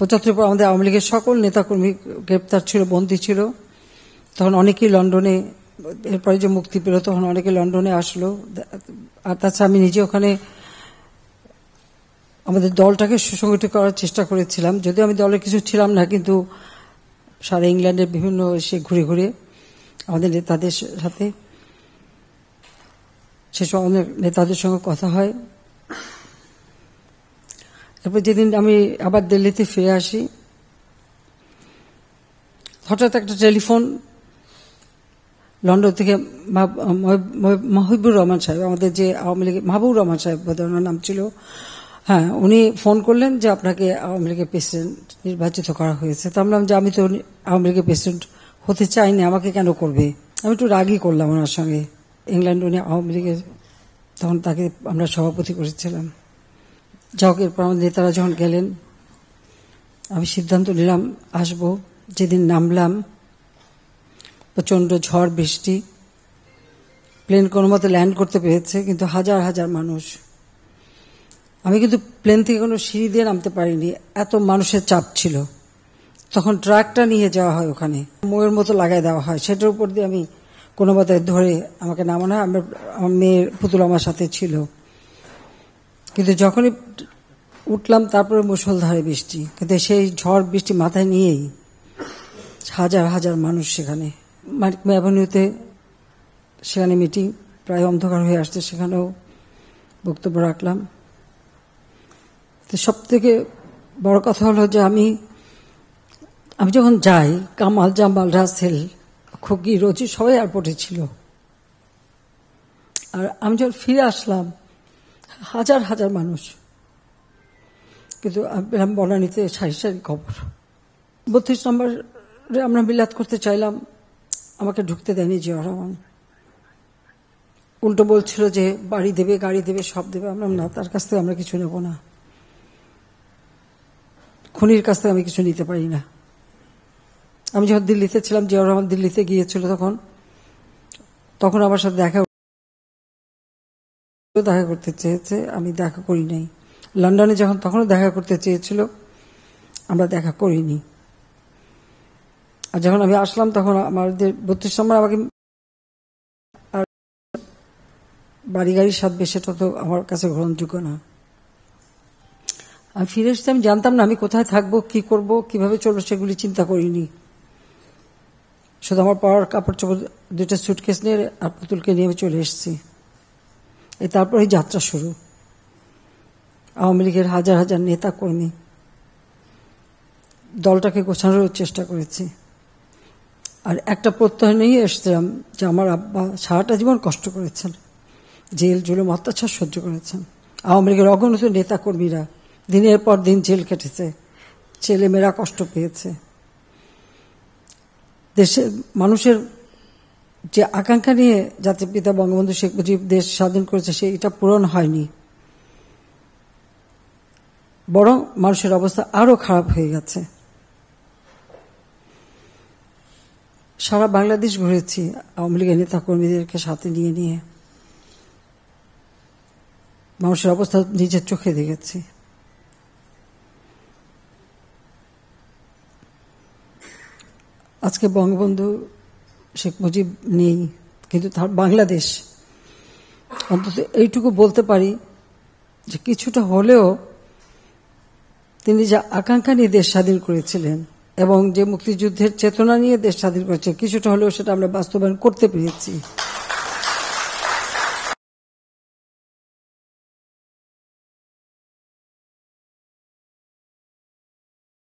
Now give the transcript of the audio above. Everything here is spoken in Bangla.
পঁচাত্তর পর আমাদের আওয়ামী লীগের সকল নেতাকর্মী গ্রেপ্তার ছিল বন্দী ছিল তখন অনেকেই লন্ডনে এরপরে যে মুক্তি পেল তখন অনেকে লন্ডনে আসলো আর তাছাড়া আমি নিজে ওখানে আমাদের দলটাকে সুসংগঠিত করার চেষ্টা করেছিলাম যদিও আমি দলে কিছু ছিলাম না কিন্তু সারা ইংল্যান্ডের বিভিন্ন সে ঘুরে ঘুরে আমাদের নেতাদের সাথে সেসব অনেক নেতাদের সঙ্গে কথা হয় তারপর যেদিন আমি আবার দিল্লিতে ফিরে আসি হঠাৎ একটা টেলিফোন লন্ডন থেকে মাহিবুর রহমান সাহেব আমাদের যে আওয়ামী লীগের মাহবুর রহমান সাহেব ওনার নাম ছিল হ্যাঁ উনি ফোন করলেন যে আপনাকে আওয়ামী লীগের প্রেসিডেন্ট নির্বাচিত করা হয়েছে তা আমরা যে আমি তো আওয়ামী লীগের প্রেসিডেন্ট হতে চাইনি আমাকে কেন করবে আমি একটু রাগই করলাম ওনার সঙ্গে ইংল্যান্ড উনি আওয়ামী লীগের তখন তাকে আমরা সভাপতি করেছিলাম যাওক পর আমার নেতারা যখন গেলেন আমি সিদ্ধান্ত নিলাম আসব যেদিন নামলাম প্রচণ্ড ঝড় বৃষ্টি প্লেন কোনো মতে ল্যান্ড করতে পেরেছে কিন্তু হাজার হাজার মানুষ আমি কিন্তু প্লেন থেকে কোনো সিঁড়ি দিয়ে নামতে পারিনি এত মানুষের চাপ ছিল তখন ট্রাকটা নিয়ে যাওয়া হয় ওখানে মোয়ের মতো লাগাই দেওয়া হয় সেটার উপর দিয়ে আমি কোনো মতে ধরে আমাকে নামানো হয় আমার মেয়ের পুতুল আমার সাথে ছিল কিন্তু যখনই উঠলাম তারপরে মুসলধারে বৃষ্টি কিন্তু সেই ঝড় বৃষ্টি মাথায় নিয়েই হাজার হাজার মানুষ সেখানে মার্ক মানে অ্যাভিনিউতে সেখানে মিটিং প্রায় অন্ধকার হয়ে আসছে সেখানেও বক্তব্য রাখলাম তো সব থেকে বড় কথা হলো যে আমি আমি যখন যাই কামাল জামাল রাসেল খুকি রচি সবাই এয়ারপোর্টে ছিল আর আমি যখন ফিরে আসলাম হাজার হাজার মানুষ কিন্তু বনানীতে সারি সারি খবর বত্রিশ নম্বরে আমরা বিলাত করতে চাইলাম আমাকে ঢুকতে দেয়নি জিয়া রহমান উল্টো বলছিল যে বাড়ি দেবে গাড়ি দেবে সব দেবে আমরা না তার কাছ থেকে আমরা কিছু নেব না খুনির কাছ থেকে আমি কিছু নিতে পারি না আমি যখন দিল্লিতে ছিলাম জিয়া রহমান দিল্লিতে গিয়েছিল তখন তখন আমার সাথে দেখা দেখা করতে চেয়েছে আমি দেখা করি নাই লন্ডনে যখন তখনও দেখা করতে চেয়েছিল আমরা দেখা করিনি আর যখন আমি আসলাম তখন আমাদের বত্রিশ নম্বর আমাকে আর বাড়ি গাড়ির স্বাদ সেটা তো আমার কাছে গ্রহণযোগ্য না আমি ফিরে এসেছি আমি জানতাম না আমি কোথায় থাকবো কি করব কিভাবে চলবো সেগুলি চিন্তা করিনি শুধু আমার পাওয়ার কাপড় চোপড় দুটো সুটকেস নিয়ে আর পুতুলকে নিয়ে চলে এসেছি তারপরে যাত্রা শুরু আওয়ামী লীগের হাজার হাজার নেতা কর্মী দলটাকে গোছানোর চেষ্টা করেছি আর একটা প্রত্যয় নিয়ে এসেছিলাম যে আমার আব্বা সারাটা জীবন কষ্ট করেছেন জেল জুলুম অত্যাচার সহ্য করেছেন আওয়ামী লীগের অগণিত নেতাকর্মীরা দিনের পর দিন জেল কেটেছে ছেলেমেয়েরা কষ্ট পেয়েছে দেশের মানুষের যে আকাঙ্ক্ষা নিয়ে জাতির পিতা বঙ্গবন্ধু শেখ মুজিব দেশ স্বাধীন করেছে এটা পূরণ হয়নি বরং মানুষের অবস্থা আরো খারাপ হয়ে গেছে সারা বাংলাদেশ ঘুরেছি আওয়ামী লীগের নেতা কর্মীদেরকে সাথে নিয়ে নিয়ে মানুষের অবস্থা নিজের চোখে দেখেছি আজকে বঙ্গবন্ধু শেখ মুজিব নেই কিন্তু তার বাংলাদেশ অন্তত এইটুকু বলতে পারি যে কিছুটা হলেও তিনি যে আকাঙ্ক্ষা নিয়ে দেশ স্বাধীন করেছিলেন এবং যে মুক্তিযুদ্ধের চেতনা নিয়ে দেশ স্বাধীন করেছে কিছুটা হলেও সেটা আমরা বাস্তবায়ন করতে পেরেছি